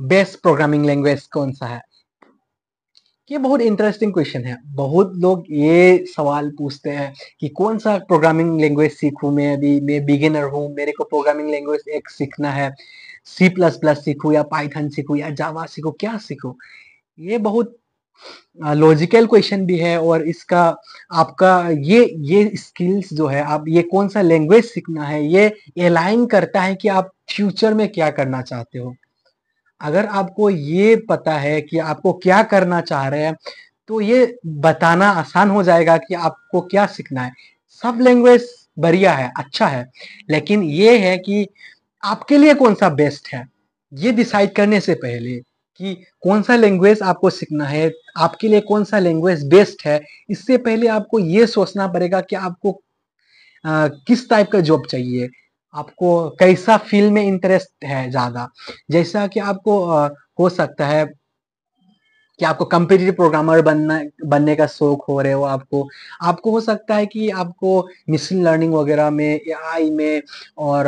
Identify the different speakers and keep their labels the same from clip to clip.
Speaker 1: best programming language कौन सा है ये बहुत इंटरेस्टिंग क्वेश्चन है बहुत लोग ये सवाल पूछते हैं कि कौन सा प्रोग्रामिंग लैंग्वेज सीखूं मैं अभी मैं बिगिनर हूँ मेरे को प्रोग्रामिंग लैंग्वेज एक सीखना है सी प्लस प्लस सीखूँ या पाइथन सीखूँ या जावा सीखो क्या सीखो ये बहुत लॉजिकल क्वेश्चन भी है और इसका आपका ये ये स्किल्स जो है आप ये कौन सा लैंग्वेज सीखना है ये अलाइन करता है कि आप फ्यूचर में क्या करना चाहते हो अगर आपको ये पता है कि आपको क्या करना चाह रहे हैं तो ये बताना आसान हो जाएगा कि आपको क्या सीखना है सब लैंग्वेज बढ़िया है अच्छा है लेकिन ये है कि आपके लिए कौन सा बेस्ट है ये डिसाइड करने से पहले कि कौन सा लैंग्वेज आपको सीखना है आपके लिए कौन सा लैंग्वेज बेस्ट है इससे पहले आपको ये सोचना पड़ेगा कि आपको आ, किस टाइप का जॉब चाहिए आपको कैसा फील्ड में इंटरेस्ट है ज़्यादा जैसा कि आपको हो सकता है कि आपको कंपिटेटिव प्रोग्रामर बनना बनने का शौक हो रहे हो आपको आपको हो सकता है कि आपको मशीन लर्निंग वगैरह में एआई में और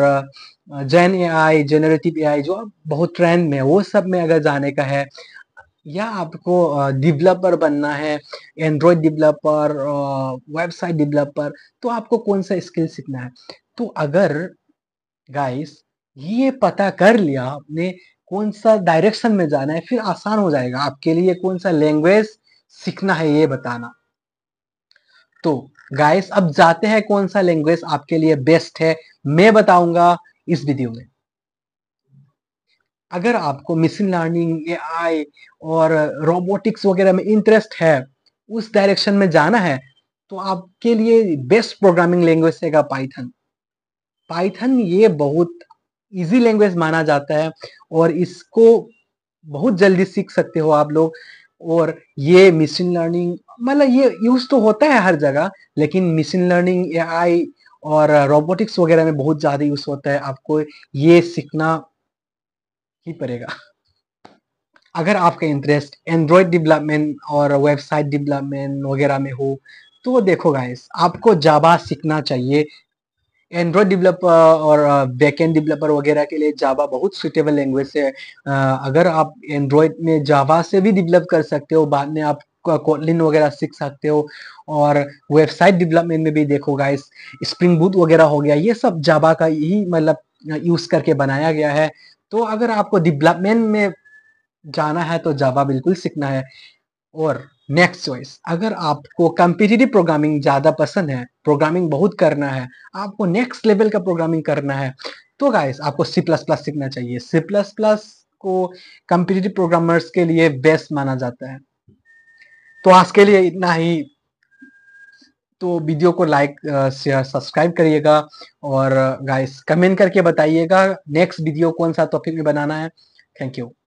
Speaker 1: जेन एआई जेनरेटिव एआई जो बहुत ट्रेंड में वो सब में अगर जाने का है या आपको डेवलपर बनना है एंड्रॉयड डेवलपर वेबसाइट डेवलपर तो आपको कौन सा स्किल सीखना है तो अगर गाइस ये पता कर लिया आपने कौन सा डायरेक्शन में जाना है फिर आसान हो जाएगा आपके लिए कौन सा लैंग्वेज सीखना है ये बताना तो गाइस अब जाते हैं कौन सा लैंग्वेज आपके लिए बेस्ट है मैं बताऊंगा इस वीडियो में अगर आपको मशीन लर्निंग एआई और रोबोटिक्स वगैरह में इंटरेस्ट है उस डायरेक्शन में जाना है तो आपके लिए बेस्ट प्रोग्रामिंग लैंग्वेज है पाइथन पाइथन ये बहुत इजी लैंग्वेज माना जाता है और इसको बहुत जल्दी सीख सकते हो आप लोग और ये मशीन लर्निंग मतलब ये यूज तो होता है हर जगह लेकिन मशीन लर्निंग एआई और रोबोटिक्स वगैरह में बहुत ज़्यादा यूज होता है आपको ये सीखना ही पड़ेगा अगर आपका इंटरेस्ट एंड्रॉयड डेवलपमेंट और वेबसाइट डेवलपमेंट वगैरह में हो तो देखो गाइस आपको जावा सीखना चाहिए एंड्रॉयड डेवलपर और बैकएंड डेवलपर वगैरह के लिए जावा बहुत सुटेबल लैंग्वेज है अगर आप एंड्रॉयड में जावा से भी डेवलप कर सकते हो बाद में आप कोटलिन वगैरह सीख सकते हो और वेबसाइट डेवलपमेंट में भी देखो गाइस स्प्रिंग बूथ वगैरह हो गया ये सब जावा का ही मतलब यूज करके बनाया गया है तो अगर आपको डेवलपमेंट में जाना है तो जावा बिल्कुल सीखना है और नेक्स्ट चॉइस अगर आपको कंपिटेटिव प्रोग्रामिंग ज़्यादा पसंद है प्रोग्रामिंग बहुत करना है आपको नेक्स्ट लेवल का प्रोग्रामिंग करना है तो गाइस आपको सी प्लस प्लस सीखना चाहिए सी प्लस प्लस को कंपिटेटिव प्रोग्रामर्स के लिए बेस्ट माना जाता है तो आज के लिए इतना ही तो वीडियो को लाइक शेयर सब्सक्राइब करिएगा और गाइस कमेंट करके बताइएगा नेक्स्ट वीडियो कौन सा टॉपिक में बनाना है थैंक यू